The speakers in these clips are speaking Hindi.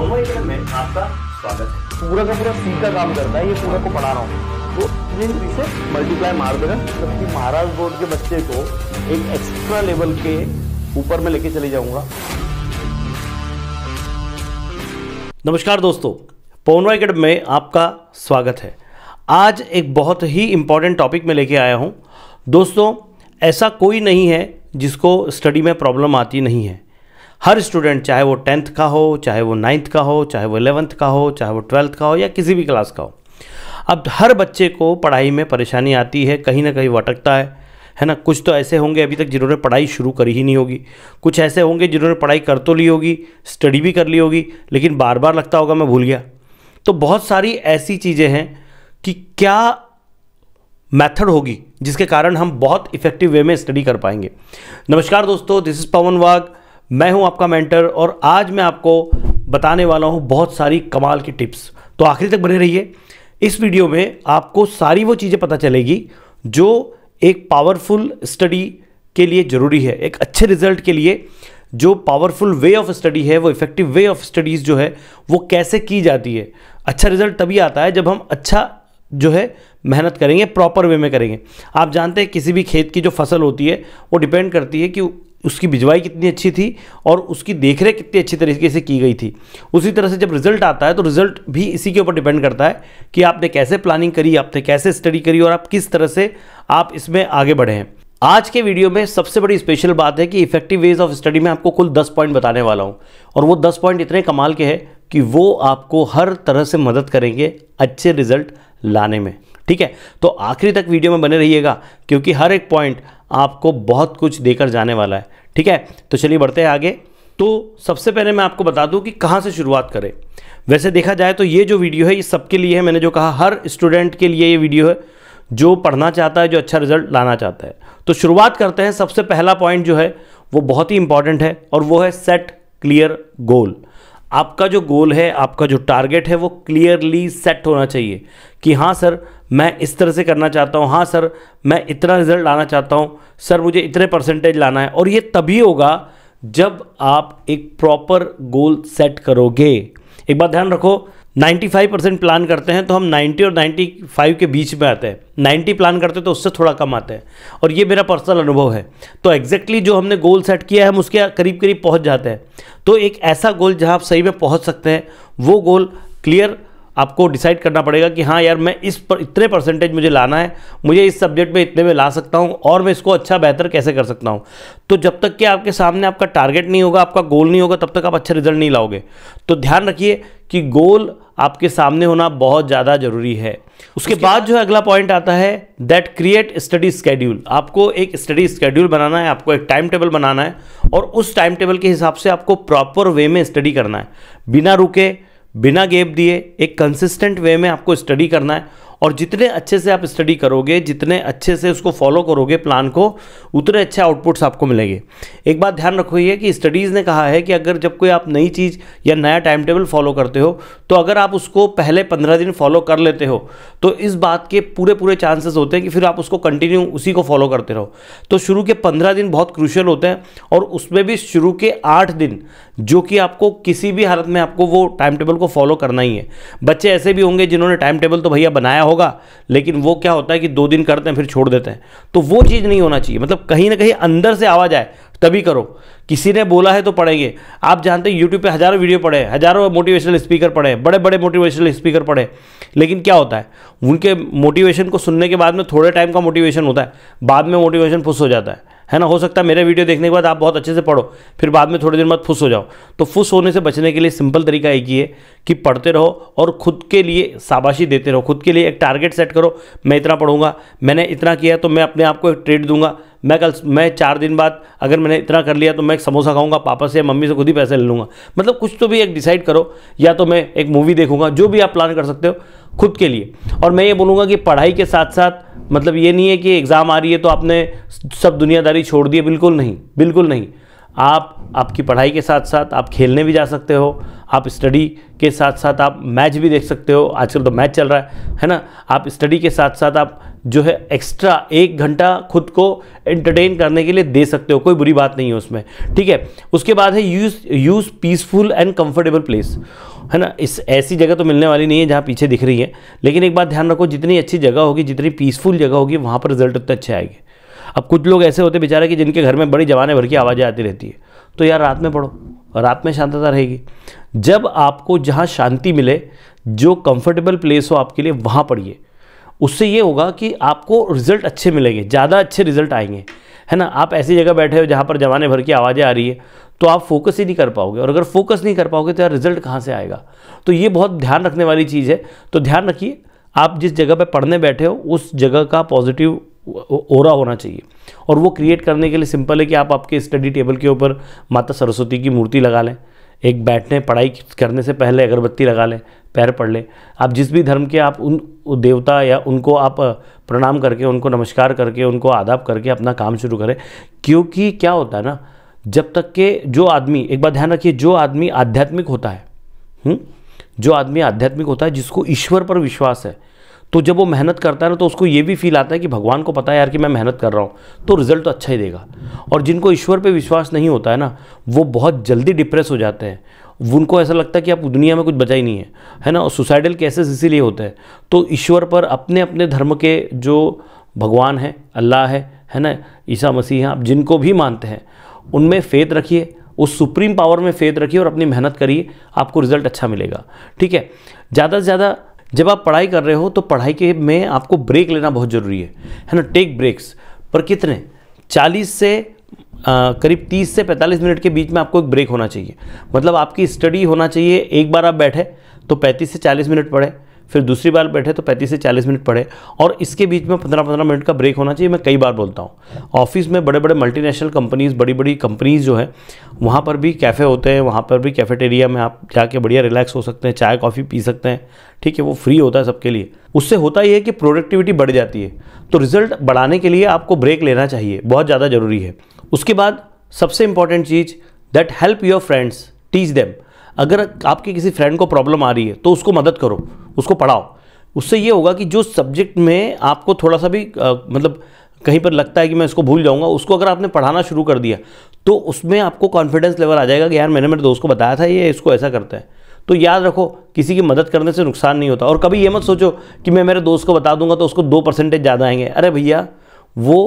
मोबाइल में आपका स्वागत है पूरा का पूरा सीख का काम करता है ये पूरा को पढ़ा रहा हूँ तो इसे मल्टीप्लाई मार देगा जबकि महाराज बोर्ड के बच्चे को एक एक्स्ट्रा लेवल के ऊपर में लेके चले जाऊंगा नमस्कार दोस्तों पवनवा एकेडमी में आपका स्वागत है आज एक बहुत ही इम्पॉर्टेंट टॉपिक में लेके आया हूँ दोस्तों ऐसा कोई नहीं है जिसको स्टडी में प्रॉब्लम आती नहीं है हर स्टूडेंट चाहे वो टेंथ का हो चाहे वो नाइन्थ का हो चाहे वो इलेवंथ का हो चाहे वो ट्वेल्थ का हो या किसी भी क्लास का हो अब हर बच्चे को पढ़ाई में परेशानी आती है कहीं ना कहीं वटकता है है ना कुछ तो ऐसे होंगे अभी तक जिन्होंने पढ़ाई शुरू करी ही नहीं होगी कुछ ऐसे होंगे जिन्होंने पढ़ाई कर तो ली होगी स्टडी भी कर ली होगी लेकिन बार बार लगता होगा मैं भूल गया तो बहुत सारी ऐसी चीज़ें हैं कि क्या मेथड होगी जिसके कारण हम बहुत इफेक्टिव वे में स्टडी कर पाएंगे नमस्कार दोस्तों दिस इज़ पवन वाघ मैं हूं आपका मेंटर और आज मैं आपको बताने वाला हूं बहुत सारी कमाल की टिप्स तो आखिरी तक बने रहिए इस वीडियो में आपको सारी वो चीज़ें पता चलेगी जो एक पावरफुल स्टडी के लिए ज़रूरी है एक अच्छे रिजल्ट के लिए जो पावरफुल वे ऑफ स्टडी है वो इफेक्टिव वे ऑफ स्टडीज़ जो है वो कैसे की जाती है अच्छा रिजल्ट तभी आता है जब हम अच्छा जो है मेहनत करेंगे प्रॉपर वे में करेंगे आप जानते हैं किसी भी खेत की जो फसल होती है वो डिपेंड करती है कि उसकी भिजवाई कितनी अच्छी थी और उसकी देखरेख कितनी अच्छी तरीके से की गई थी उसी तरह से जब रिजल्ट आता है तो रिजल्ट भी इसी के ऊपर डिपेंड करता है कि आपने कैसे प्लानिंग करी आपने कैसे स्टडी करी और आप किस तरह से आप इसमें आगे बढ़े हैं आज के वीडियो में सबसे बड़ी स्पेशल बात है कि इफेक्टिव वेज ऑफ स्टडी में आपको कुल दस पॉइंट बताने वाला हूं और वो दस पॉइंट इतने कमाल के हैं कि वो आपको हर तरह से मदद करेंगे अच्छे रिजल्ट लाने में ठीक है तो आखिरी तक वीडियो में बने रहिएगा क्योंकि हर एक पॉइंट आपको बहुत कुछ देकर जाने वाला है ठीक है तो चलिए बढ़ते हैं आगे तो सबसे पहले मैं आपको बता दूं कि कहाँ से शुरुआत करें वैसे देखा जाए तो ये जो वीडियो है ये सबके लिए है मैंने जो कहा हर स्टूडेंट के लिए ये वीडियो है जो पढ़ना चाहता है जो अच्छा रिजल्ट लाना चाहता है तो शुरुआत करते हैं सबसे पहला पॉइंट जो है वो बहुत ही इंपॉर्टेंट है और वो है सेट क्लियर गोल आपका जो गोल है आपका जो टारगेट है वो क्लियरली सेट होना चाहिए कि हाँ सर मैं इस तरह से करना चाहता हूँ हाँ सर मैं इतना रिजल्ट लाना चाहता हूँ सर मुझे इतने परसेंटेज लाना है और ये तभी होगा जब आप एक प्रॉपर गोल सेट करोगे एक बात ध्यान रखो 95 परसेंट प्लान करते हैं तो हम 90 और 95 के बीच में आते हैं 90 प्लान करते हैं तो उससे थोड़ा कम आते हैं और ये मेरा पर्सनल अनुभव है तो एग्जैक्टली जो हमने गोल सेट किया है हम उसके करीब करीब पहुंच जाते हैं तो एक ऐसा गोल जहां आप सही में पहुंच सकते हैं वो गोल क्लियर आपको डिसाइड करना पड़ेगा कि हाँ यार मैं इस पर इतने परसेंटेज मुझे लाना है मुझे इस सब्जेक्ट में इतने में ला सकता हूँ और मैं इसको अच्छा बेहतर कैसे कर सकता हूँ तो जब तक कि आपके सामने आपका टारगेट नहीं होगा आपका गोल नहीं होगा तब तक आप अच्छा रिजल्ट नहीं लाओगे तो ध्यान रखिए कि गोल आपके सामने होना बहुत ज़्यादा ज़रूरी है उसके, उसके बाद जो है अगला पॉइंट आता है दैट क्रिएट स्टडी स्केड्यूल आपको एक स्टडी स्केड्यूल बनाना है आपको एक टाइम टेबल बनाना है और उस टाइम टेबल के हिसाब से आपको प्रॉपर वे में स्टडी करना है बिना रुके बिना गैप दिए एक कंसिस्टेंट वे में आपको स्टडी करना है और जितने अच्छे से आप स्टडी करोगे जितने अच्छे से उसको फॉलो करोगे प्लान को उतने अच्छे आउटपुट्स आपको मिलेंगे एक बात ध्यान रखो ये कि स्टडीज़ ने कहा है कि अगर जब कोई आप नई चीज़ या नया टाइम टेबल फॉलो करते हो तो अगर आप उसको पहले पंद्रह दिन फॉलो कर लेते हो तो इस बात के पूरे पूरे चांसेस होते हैं कि फिर आप उसको कंटिन्यू उसी को फॉलो करते रहो तो शुरू के पंद्रह दिन बहुत क्रूशल होते हैं और उसमें भी शुरू के आठ दिन जो कि आपको किसी भी हालत में आपको वो टाइम टेबल को फॉलो करना ही है बच्चे ऐसे भी होंगे जिन्होंने टाइम टेबल तो भैया बनाया होगा लेकिन वो क्या होता है कि दो दिन करते हैं फिर छोड़ देते हैं तो वो चीज़ नहीं होना चाहिए मतलब कहीं ना कहीं अंदर से आवाज़ आए तभी करो किसी ने बोला है तो पढ़ेंगे आप जानते हैं यूट्यूब पर हज़ारों वीडियो पढ़े हज़ारों मोटिवेशनल स्पीकर पढ़े बड़े बड़े मोटिवेशनल स्पीकर पढ़े लेकिन क्या होता है उनके मोटिवेशन को सुनने के बाद में थोड़े टाइम का मोटिवेशन होता है बाद में मोटिवेशन फुस हो जाता है है ना हो सकता है मेरे वीडियो देखने के बाद आप बहुत अच्छे से पढ़ो फिर बाद में थोड़ी देर बाद फुस हो जाओ तो फुस होने से बचने के लिए सिंपल तरीका एक ही है कि पढ़ते रहो और खुद के लिए शाबाशी देते रहो खुद के लिए एक टारगेट सेट करो मैं इतना पढ़ूंगा मैंने इतना किया तो मैं अपने आप को एक ट्रेड दूंगा मैं कल मैं चार दिन बाद अगर मैंने इतना कर लिया तो मैं एक समोसा खाऊंगा पापा से या मम्मी से खुद ही पैसे ले लूँगा मतलब कुछ तो भी एक डिसाइड करो या तो मैं एक मूवी देखूंगा जो भी आप प्लान कर सकते हो खुद के लिए और मैं ये बोलूँगा कि पढ़ाई के साथ साथ मतलब ये नहीं है कि एग्ज़ाम आ रही है तो आपने सब दुनियादारी छोड़ दी है बिल्कुल नहीं बिल्कुल नहीं आप आपकी पढ़ाई के साथ साथ आप खेलने भी जा सकते हो आप स्टडी के साथ साथ आप मैच भी देख सकते हो आजकल तो मैच चल रहा है है ना आप स्टडी के साथ साथ आप जो है एक्स्ट्रा एक घंटा खुद को एंटरटेन करने के लिए दे सकते हो कोई बुरी बात नहीं है उसमें ठीक है उसके बाद है use use peaceful and comfortable place है ना इस ऐसी जगह तो मिलने वाली नहीं है जहाँ पीछे दिख रही है लेकिन एक बात ध्यान रखो जितनी अच्छी जगह होगी जितनी पीसफुल जगह होगी वहाँ पर रिजल्ट उतने अच्छे आएंगे अब कुछ लोग ऐसे होते बेचारे कि जिनके घर में बड़ी जवाने भर की आवाज़ें आती रहती है तो यार रात में पढ़ो रात में शांतता रहेगी जब आपको जहाँ शांति मिले जो कंफर्टेबल प्लेस हो आपके लिए वहाँ पढ़िए उससे ये होगा कि आपको रिजल्ट अच्छे मिलेंगे ज़्यादा अच्छे रिजल्ट आएंगे है ना आप ऐसी जगह बैठे हो जहाँ पर जमाने भर की आवाज़ें आ रही है तो आप फोकस ही नहीं कर पाओगे और अगर फोकस नहीं कर पाओगे तो यार रिजल्ट कहाँ से आएगा तो ये बहुत ध्यान रखने वाली चीज़ है तो ध्यान रखिए आप जिस जगह पर पढ़ने बैठे हो उस जगह का पॉजिटिव ओरा होना चाहिए और वो क्रिएट करने के लिए सिंपल है कि आप आपके स्टडी टेबल के ऊपर माता सरस्वती की मूर्ति लगा लें एक बैठने पढ़ाई करने से पहले अगरबत्ती लगा लें पैर पढ़ लें आप जिस भी धर्म के आप उन देवता या उनको आप प्रणाम करके उनको नमस्कार करके उनको आदाब करके अपना काम शुरू करें क्योंकि क्या होता है ना जब तक के जो आदमी एक बात ध्यान रखिए जो आदमी आध्यात्मिक होता है हुँ? हम्म, जो आदमी आध्यात्मिक होता है जिसको ईश्वर पर विश्वास है तो जब वो मेहनत करता है ना तो उसको ये भी फील आता है कि भगवान को पता है यार कि मैं मेहनत कर रहा हूँ तो रिजल्ट तो अच्छा ही देगा और जिनको ईश्वर पे विश्वास नहीं होता है ना वो बहुत जल्दी डिप्रेस हो जाते हैं उनको ऐसा लगता है कि आप दुनिया में कुछ बचा ही नहीं है है ना और सुसाइडल केसेस इसीलिए होते हैं तो ईश्वर पर अपने अपने धर्म के जो भगवान है अल्लाह है है ना ईसा मसीह हैं आप जिनको भी मानते हैं उनमें फेत रखिए उस सुप्रीम पावर में फेत रखिए और अपनी मेहनत करिए आपको रिजल्ट अच्छा मिलेगा ठीक है ज़्यादा से ज़्यादा जब आप पढ़ाई कर रहे हो तो पढ़ाई के में आपको ब्रेक लेना बहुत ज़रूरी है है ना टेक ब्रेक्स पर कितने चालीस से आ, करीब 30 से 45 मिनट के बीच में आपको एक ब्रेक होना चाहिए मतलब आपकी स्टडी होना चाहिए एक बार आप बैठे तो 35 से 40 मिनट पढ़े फिर दूसरी बार बैठे तो पैंतीस से चालीस मिनट पढ़े और इसके बीच में पंद्रह पंद्रह मिनट का ब्रेक होना चाहिए मैं कई बार बोलता हूँ ऑफिस में बड़े बड़े मल्टीनेशनल कंपनीज़ बड़ी बड़ी कंपनीज़ जो है वहाँ पर भी कैफ़े होते हैं वहाँ पर भी कैफेटेरिया में आप जाके बढ़िया रिलैक्स हो सकते हैं चाय कॉफ़ी पी सकते हैं ठीक है वो फ्री होता है सबके लिए उससे होता ही है कि प्रोडक्टिविटी बढ़ जाती है तो रिजल्ट बढ़ाने के लिए आपको ब्रेक लेना चाहिए बहुत ज़्यादा ज़रूरी है उसके बाद सबसे इंपॉर्टेंट चीज़ that help your friends teach them अगर आपके किसी फ्रेंड को प्रॉब्लम आ रही है तो उसको मदद करो उसको पढ़ाओ उससे ये होगा कि जो सब्जेक्ट में आपको थोड़ा सा भी आ, मतलब कहीं पर लगता है कि मैं इसको भूल जाऊंगा उसको अगर आपने पढ़ाना शुरू कर दिया तो उसमें आपको कॉन्फिडेंस लेवल आ जाएगा कि यार मैंने मेरे दोस्त को बताया था ये इसको ऐसा करता है तो याद रखो किसी की मदद करने से नुकसान नहीं होता और कभी ये मत सोचो कि मैं मेरे दोस्त को बता दूंगा तो उसको दो परसेंटेज ज़्यादा आएंगे अरे भैया वो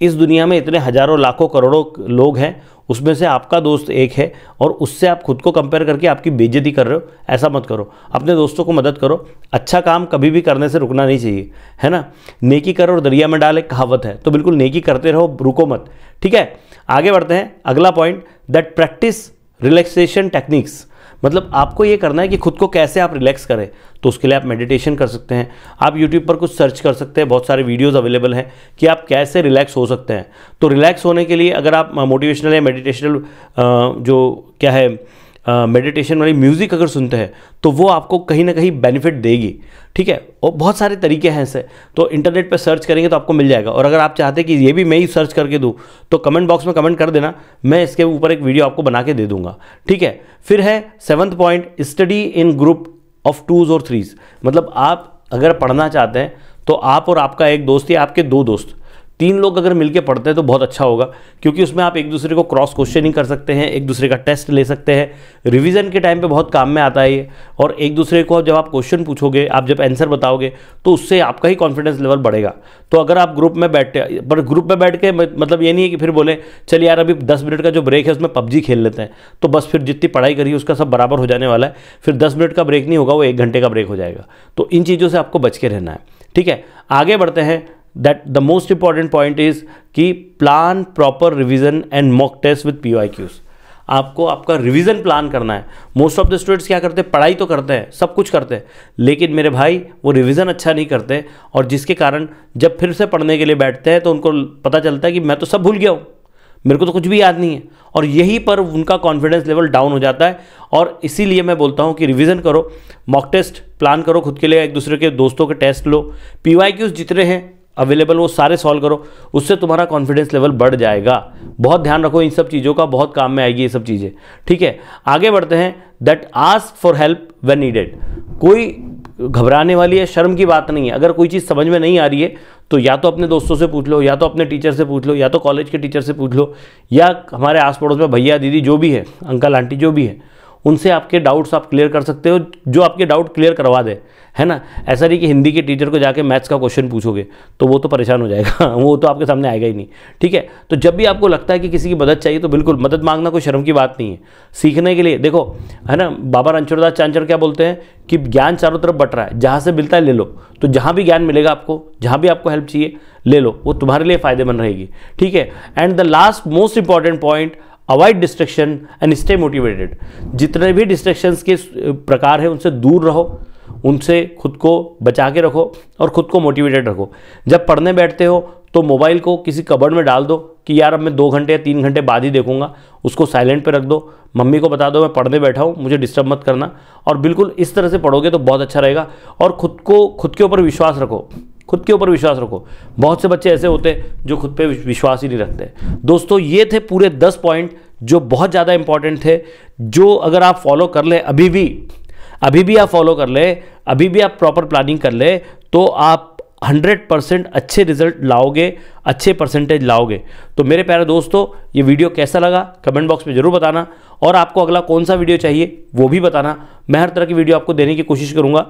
इस दुनिया में इतने हज़ारों लाखों करोड़ों लोग हैं उसमें से आपका दोस्त एक है और उससे आप खुद को कंपेयर करके आपकी बेइज्जती कर रहे हो ऐसा मत करो अपने दोस्तों को मदद करो अच्छा काम कभी भी करने से रुकना नहीं चाहिए है ना नेकी करो और दरिया में डाल एक कहावत है तो बिल्कुल नेकी करते रहो रुको मत ठीक है आगे बढ़ते हैं अगला point that practice relaxation techniques मतलब आपको ये करना है कि खुद को कैसे आप रिलैक्स करें तो उसके लिए आप मेडिटेशन कर सकते हैं आप यूट्यूब पर कुछ सर्च कर सकते हैं बहुत सारे वीडियोज़ अवेलेबल हैं कि आप कैसे रिलैक्स हो सकते हैं तो रिलैक्स होने के लिए अगर आप मोटिवेशनल या मेडिटेशनल जो क्या है मेडिटेशन वाली म्यूज़िक अगर सुनते हैं तो वो आपको कहीं ना कहीं बेनिफिट देगी ठीक है और बहुत सारे तरीके हैं ऐसे तो इंटरनेट पर सर्च करेंगे तो आपको मिल जाएगा और अगर आप चाहते हैं कि ये भी मैं ही सर्च करके दूँ तो कमेंट बॉक्स में कमेंट कर देना मैं इसके ऊपर एक वीडियो आपको बना के दे दूँगा ठीक है फिर है seventh point study in group of twos और थ्रीज़ मतलब आप अगर पढ़ना चाहते हैं तो आप और आपका एक दोस्त या आपके दो दोस्त तीन लोग अगर मिलके पढ़ते हैं तो बहुत अच्छा होगा क्योंकि उसमें आप एक दूसरे को क्रॉस क्वेश्चनिंग कर सकते हैं एक दूसरे का टेस्ट ले सकते हैं रिवीजन के टाइम पे बहुत काम में आता है ये और एक दूसरे को जब आप क्वेश्चन पूछोगे आप जब आंसर बताओगे तो उससे आपका ही कॉन्फिडेंस लेवल बढ़ेगा तो अगर आप ग्रुप में बैठे पर ग्रुप में बैठ के मतलब ये नहीं है कि फिर बोले चल यार अभी दस मिनट का जो ब्रेक है उसमें पबजी खेल लेते हैं तो बस फिर जितनी पढ़ाई करी उसका सब बराबर हो जाने वाला है फिर दस मिनट का ब्रेक नहीं होगा वो एक घंटे का ब्रेक हो जाएगा तो इन चीज़ों से आपको बच के रहना है ठीक है आगे बढ़ते हैं that the most important point is कि plan proper revision and mock test with P Y Qs आपको आपका रिवीजन प्लान करना है मोस्ट ऑफ द स्टूडेंट्स क्या करते हैं पढ़ाई तो करते हैं सब कुछ करते हैं लेकिन मेरे भाई वो रिवीजन अच्छा नहीं करते और जिसके कारण जब फिर से पढ़ने के लिए बैठते हैं तो उनको पता चलता है कि मैं तो सब भूल गया हूँ मेरे को तो कुछ भी याद नहीं है और यही पर उनका कॉन्फिडेंस लेवल डाउन हो जाता है और इसीलिए मैं बोलता हूँ कि रिवीजन करो मॉक टेस्ट प्लान करो खुद के लिए एक दूसरे के दोस्तों के टेस्ट लो पी जितने हैं अवेलेबल वो सारे सॉल्व करो उससे तुम्हारा कॉन्फिडेंस लेवल बढ़ जाएगा बहुत ध्यान रखो इन सब चीज़ों का बहुत काम में आएगी ये सब चीज़ें ठीक है आगे बढ़ते हैं that ask for help when needed कोई घबराने वाली है शर्म की बात नहीं है अगर कोई चीज़ समझ में नहीं आ रही है तो या तो अपने दोस्तों से पूछ लो या तो अपने टीचर से पूछ लो या तो कॉलेज के टीचर से पूछ लो या हमारे आस पड़ोस में भैया दीदी जो भी है अंकल आंटी जो भी है उनसे आपके डाउट्स आप क्लियर कर सकते हो जो आपके डाउट क्लियर करवा दे है ना ऐसा नहीं कि हिंदी के टीचर को जाके मैथ्स का क्वेश्चन पूछोगे तो वो तो परेशान हो जाएगा वो तो आपके सामने आएगा ही नहीं ठीक है तो जब भी आपको लगता है कि किसी की मदद चाहिए तो बिल्कुल मदद मांगना कोई शर्म की बात नहीं है सीखने के लिए देखो है ना बाबा रणछोड़दास चांचर क्या बोलते हैं कि ज्ञान चारों तरफ बट रहा है जहाँ से मिलता है ले लो तो जहाँ भी ज्ञान मिलेगा आपको जहाँ भी आपको हेल्प चाहिए ले लो वो तुम्हारे लिए फ़ायदेमंद रहेगी ठीक है and the last most important point avoid distraction and stay motivated जितने भी डिस्ट्रक्शंस के प्रकार हैं उनसे दूर रहो उनसे खुद को बचा के रखो और ख़ुद को मोटिवेटेड रखो जब पढ़ने बैठते हो तो मोबाइल को किसी कबर्ड में डाल दो कि यार अब मैं दो घंटे या तीन घंटे बाद ही देखूंगा उसको साइलेंट पे रख दो मम्मी को बता दो मैं पढ़ने बैठा हूँ मुझे डिस्टर्ब मत करना और बिल्कुल इस तरह से पढ़ोगे तो बहुत अच्छा रहेगा और ख़ुद को खुद के ऊपर विश्वास रखो खुद के ऊपर विश्वास रखो बहुत से बच्चे ऐसे होते हैं जो खुद पे विश्वास ही नहीं रखते दोस्तों ये थे पूरे दस पॉइंट जो बहुत ज़्यादा इंपॉर्टेंट थे जो अगर आप फॉलो कर लें अभी भी अभी भी आप फॉलो कर लें अभी भी आप प्रॉपर प्लानिंग कर लें तो आप 100 परसेंट अच्छे रिजल्ट लाओगे अच्छे परसेंटेज लाओगे तो मेरे प्यारे दोस्तों ये वीडियो कैसा लगा कमेंट बॉक्स में ज़रूर बताना और आपको अगला कौन सा वीडियो चाहिए वो भी बताना मैं हर तरह की वीडियो आपको देने की कोशिश करूँगा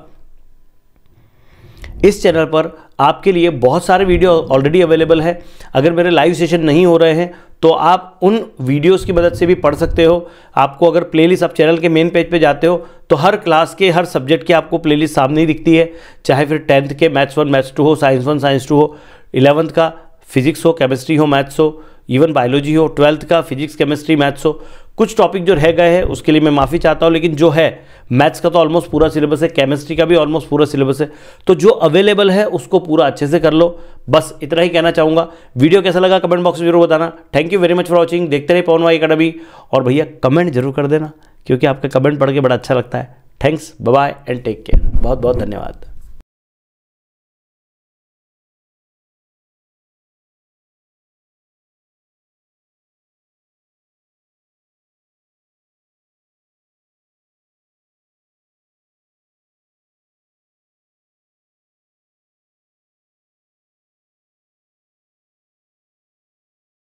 इस चैनल पर आपके लिए बहुत सारे वीडियो ऑलरेडी अवेलेबल है अगर मेरे लाइव सेशन नहीं हो रहे हैं तो आप उन वीडियोस की मदद से भी पढ़ सकते हो आपको अगर प्लेलिस्ट आप चैनल के मेन पेज पे जाते हो तो हर क्लास के हर सब्जेक्ट की आपको प्लेलिस्ट सामने ही दिखती है चाहे फिर टेंथ के मैथ्स वन मैथ्स टू हो साइंस वन साइंस टू हो इलेवंथ का फिजिक्स हो केमिस्ट्री हो मैथ्स हो इवन बायोलॉजी हो ट्वेल्थ का फिजिक्स केमिस्ट्री मैथ्स हो कुछ टॉपिक जो रह गए हैं उसके लिए मैं माफ़ी चाहता हूँ लेकिन जो है मैथ्स का तो ऑलमोस्ट पूरा सिलेबस है केमिस्ट्री का भी ऑलमोस्ट पूरा सिलेबस है तो जो अवेलेबल है उसको पूरा अच्छे से कर लो बस इतना ही कहना चाहूँगा वीडियो कैसा लगा कमेंट बॉक्स में जरूर बताना thank you very much for watching देखते रहे पवन वाई अकेडमी और भैया कमेंट जरूर कर देना क्योंकि आपका कमेंट पढ़ के बड़ा अच्छा लगता है thanks bye and take care बहुत बहुत धन्यवाद